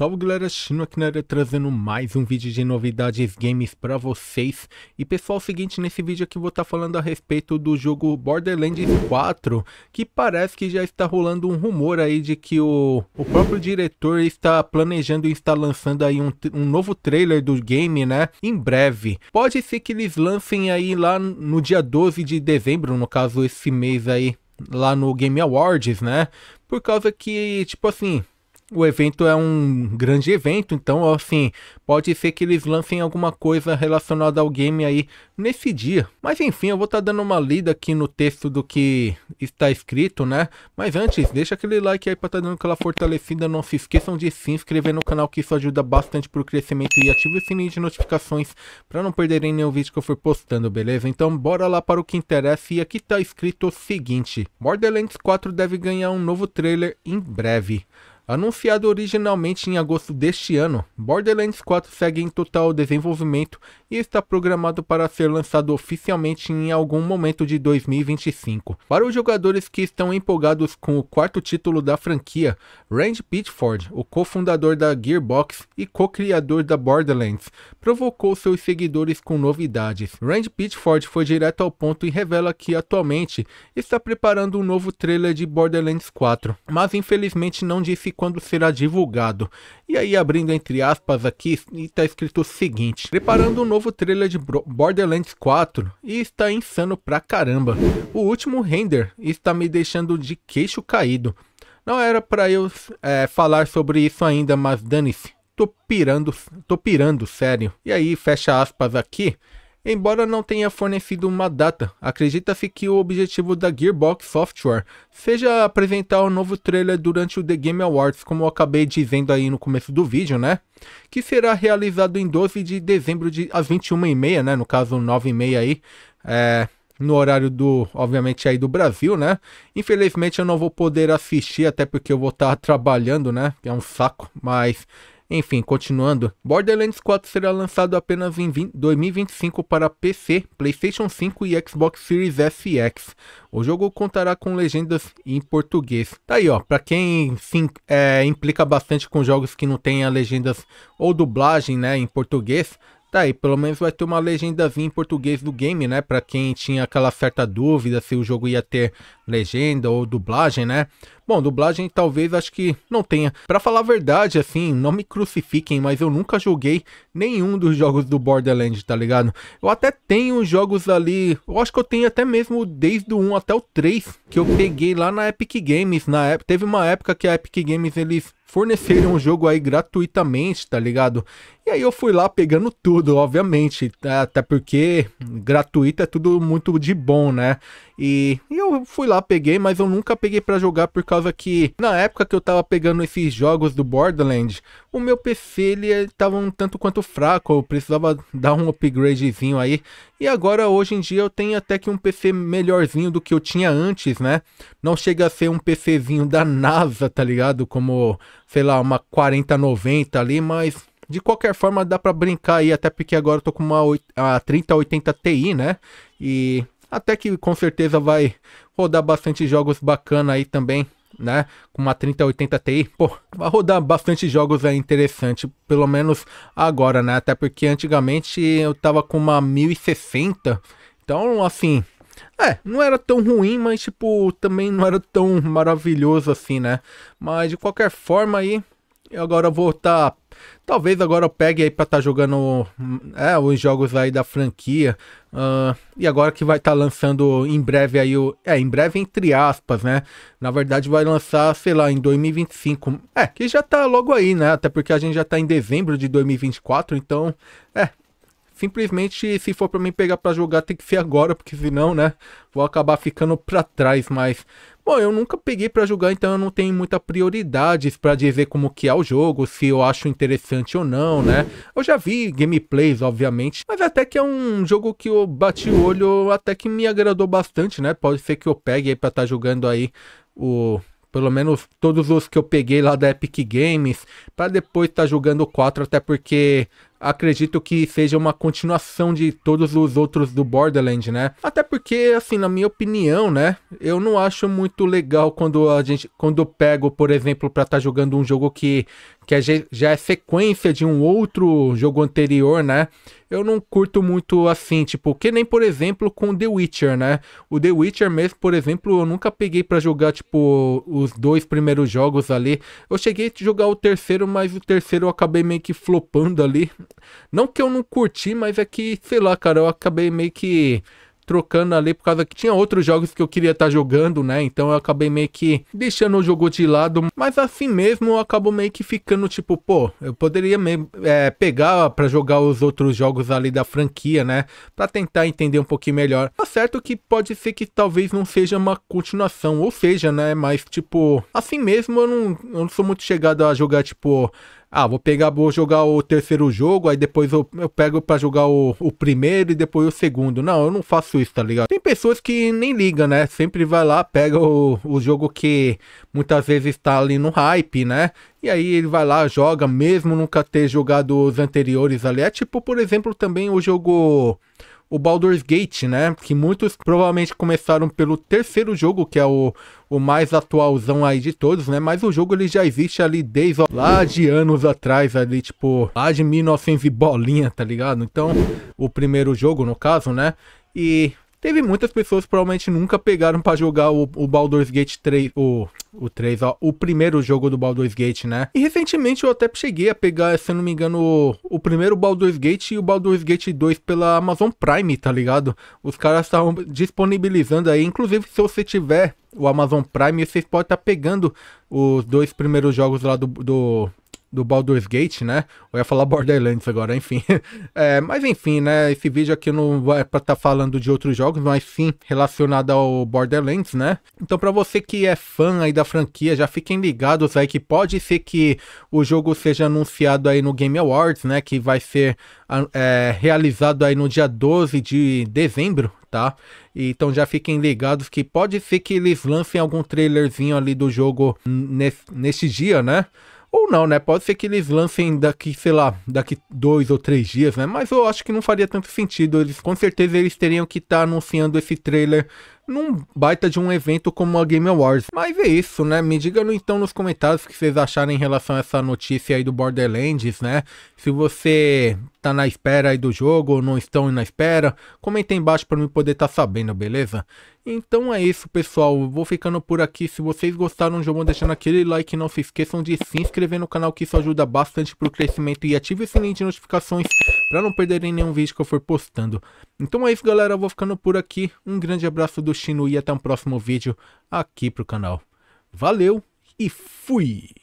Salve galera, Chino aqui na área trazendo mais um vídeo de novidades games pra vocês E pessoal, é o seguinte, nesse vídeo aqui vou estar tá falando a respeito do jogo Borderlands 4 Que parece que já está rolando um rumor aí de que o, o próprio diretor está planejando e está lançando aí um, um novo trailer do game, né? Em breve Pode ser que eles lancem aí lá no dia 12 de dezembro, no caso esse mês aí lá no Game Awards, né? Por causa que, tipo assim, o evento é um grande evento, então, assim, pode ser que eles lancem alguma coisa relacionada ao game aí nesse dia. Mas enfim, eu vou estar tá dando uma lida aqui no texto do que está escrito, né? Mas antes, deixa aquele like aí para estar tá dando aquela fortalecida. Não se esqueçam de se inscrever no canal, que isso ajuda bastante para o crescimento. E ative o sininho de notificações para não perderem nenhum vídeo que eu for postando, beleza? Então, bora lá para o que interessa. E aqui está escrito o seguinte: Borderlands 4 deve ganhar um novo trailer em breve. Anunciado originalmente em agosto deste ano, Borderlands 4 segue em total desenvolvimento e está programado para ser lançado oficialmente em algum momento de 2025. Para os jogadores que estão empolgados com o quarto título da franquia, Rand Pitchford, o cofundador da Gearbox e co-criador da Borderlands, provocou seus seguidores com novidades. Rand Pitchford foi direto ao ponto e revela que atualmente está preparando um novo trailer de Borderlands 4, mas infelizmente não disse quando será divulgado. E aí abrindo entre aspas aqui está escrito o seguinte: preparando um novo novo trailer de Borderlands 4 e está insano pra caramba. O último render está me deixando de queixo caído. Não era para eu é, falar sobre isso ainda, mas dane-se. Tô pirando, tô pirando, sério. E aí, fecha aspas aqui. Embora não tenha fornecido uma data, acredita-se que o objetivo da Gearbox Software seja apresentar o um novo trailer durante o The Game Awards, como eu acabei dizendo aí no começo do vídeo, né? Que será realizado em 12 de dezembro de, às 21h30, né? No caso, 9h30 aí. É, no horário do, obviamente, aí do Brasil, né? Infelizmente eu não vou poder assistir, até porque eu vou estar trabalhando, né? É um saco, mas enfim, continuando, Borderlands 4 será lançado apenas em 20, 2025 para PC, PlayStation 5 e Xbox Series S e X. O jogo contará com legendas em português. Tá aí, ó, para quem sim, é, implica bastante com jogos que não tenha legendas ou dublagem, né, em português, Tá aí, pelo menos vai ter uma legendazinha em português do game, né? Pra quem tinha aquela certa dúvida se o jogo ia ter legenda ou dublagem, né? Bom, dublagem talvez acho que não tenha. Para falar a verdade, assim, não me crucifiquem, mas eu nunca joguei nenhum dos jogos do Borderlands, tá ligado? Eu até tenho jogos ali, eu acho que eu tenho até mesmo desde o 1 até o 3, que eu peguei lá na Epic Games, na época, teve uma época que a Epic Games eles forneceram o jogo aí gratuitamente, tá ligado? E aí eu fui lá pegando tudo, obviamente, tá? até porque gratuito é tudo muito de bom, né? E eu fui lá, peguei, mas eu nunca peguei para jogar por causa falava que na época que eu tava pegando esses jogos do Borderlands, o meu PC ele tava um tanto quanto fraco, eu precisava dar um upgradezinho aí. E agora hoje em dia eu tenho até que um PC melhorzinho do que eu tinha antes, né? Não chega a ser um PCzinho da NASA, tá ligado? Como, sei lá, uma 4090 ali, mas de qualquer forma dá para brincar aí, até porque agora eu tô com uma 8, a 3080 Ti, né? E até que com certeza vai rodar bastante jogos bacana aí também né? Com uma 3080 Ti, pô, vai rodar bastante jogos é interessante, pelo menos agora, né? Até porque antigamente eu tava com uma 1060, então assim, é, não era tão ruim, mas tipo, também não era tão maravilhoso assim, né? Mas de qualquer forma aí, eu agora vou estar. Tá, talvez agora eu pegue aí para estar tá jogando é, os jogos aí da franquia. Uh, e agora que vai estar tá lançando em breve aí o. É, em breve entre aspas, né? Na verdade vai lançar, sei lá, em 2025. É, que já tá logo aí, né? Até porque a gente já tá em dezembro de 2024, então. É, Simplesmente, se for para mim pegar para jogar, tem que ser agora, porque senão, né, vou acabar ficando para trás, mas bom, eu nunca peguei para jogar, então eu não tenho muita prioridades para dizer como que é o jogo, se eu acho interessante ou não, né? Eu já vi gameplays, obviamente, mas até que é um jogo que eu bati o olho, até que me agradou bastante, né? Pode ser que eu pegue aí para estar tá jogando aí o pelo menos todos os que eu peguei lá da Epic Games, para depois estar tá jogando o 4, até porque acredito que seja uma continuação de todos os outros do Borderlands, né? Até porque, assim, na minha opinião, né? Eu não acho muito legal quando a gente, quando eu pego, por exemplo, para estar tá jogando um jogo que, que é, já é sequência de um outro jogo anterior, né? Eu não curto muito assim, tipo, que nem, por exemplo, com The Witcher, né? O The Witcher mesmo, por exemplo, eu nunca peguei para jogar, tipo, os dois primeiros jogos ali. Eu cheguei a jogar o terceiro, mas o terceiro eu acabei meio que flopando ali. Não que eu não curti, mas é que, sei lá, cara, eu acabei meio que trocando ali por causa que tinha outros jogos que eu queria estar tá jogando, né? Então eu acabei meio que deixando o jogo de lado. Mas assim mesmo eu acabo meio que ficando tipo, pô, eu poderia meio, é, pegar para jogar os outros jogos ali da franquia, né? Para tentar entender um pouquinho melhor. Tá certo que pode ser que talvez não seja uma continuação, ou seja, né? Mas tipo, assim mesmo eu não, eu não sou muito chegado a jogar tipo ah, vou pegar, vou jogar o terceiro jogo, aí depois eu, eu pego para jogar o, o, primeiro e depois o segundo. Não, eu não faço isso, tá ligado? Tem pessoas que nem ligam, né? Sempre vai lá, pega o, o jogo que muitas vezes está ali no hype, né? E aí ele vai lá, joga, mesmo nunca ter jogado os anteriores ali. É tipo, por exemplo, também o jogo o Baldur's Gate, né? Que muitos provavelmente começaram pelo terceiro jogo, que é o, o mais atualzão aí de todos, né? Mas o jogo ele já existe ali desde lá de anos atrás, ali tipo, lá de 1900 e bolinha, tá ligado? Então, o primeiro jogo, no caso, né? E Teve muitas pessoas que provavelmente nunca pegaram para jogar o, o, Baldur's Gate 3, o, o 3, ó, o primeiro jogo do Baldur's Gate, né? E recentemente eu até cheguei a pegar, se eu não me engano, o, o primeiro Baldur's Gate e o Baldur's Gate 2 pela Amazon Prime, tá ligado? Os caras estavam disponibilizando aí, inclusive se você tiver o Amazon Prime, vocês podem estar tá pegando os dois primeiros jogos lá do, do, do Baldur's Gate, né? Eu ia falar Borderlands agora, enfim. É, mas enfim, né? Esse vídeo aqui não é pra estar tá falando de outros jogos, mas sim relacionado ao Borderlands, né? Então para você que é fã aí da franquia, já fiquem ligados aí que pode ser que o jogo seja anunciado aí no Game Awards, né? Que vai ser é, realizado aí no dia 12 de dezembro, tá? Então já fiquem ligados que pode ser que eles lancem algum trailerzinho ali do jogo nesse, nesse dia, né? Ou não, né? Pode ser que eles lancem daqui, sei lá, daqui dois ou três dias, né? Mas eu acho que não faria tanto sentido. Eles com certeza eles teriam que estar tá anunciando esse trailer num baita de um evento como a Game Awards. Mas é isso, né? Me digam então nos comentários o que vocês acharam em relação a essa notícia aí do Borderlands, né? Se você tá na espera aí do jogo ou não estão na espera, comenta embaixo para mim poder estar tá sabendo, beleza? Então é isso, pessoal. vou ficando por aqui. Se vocês gostaram, já vão deixando aquele like. Não se esqueçam de se inscrever no canal, que isso ajuda bastante pro crescimento. E ative o sininho de notificações para não perderem nenhum vídeo que eu for postando. Então é isso, galera. Eu vou ficando por aqui. Um grande abraço do Chino e até um próximo vídeo aqui pro canal. Valeu e fui!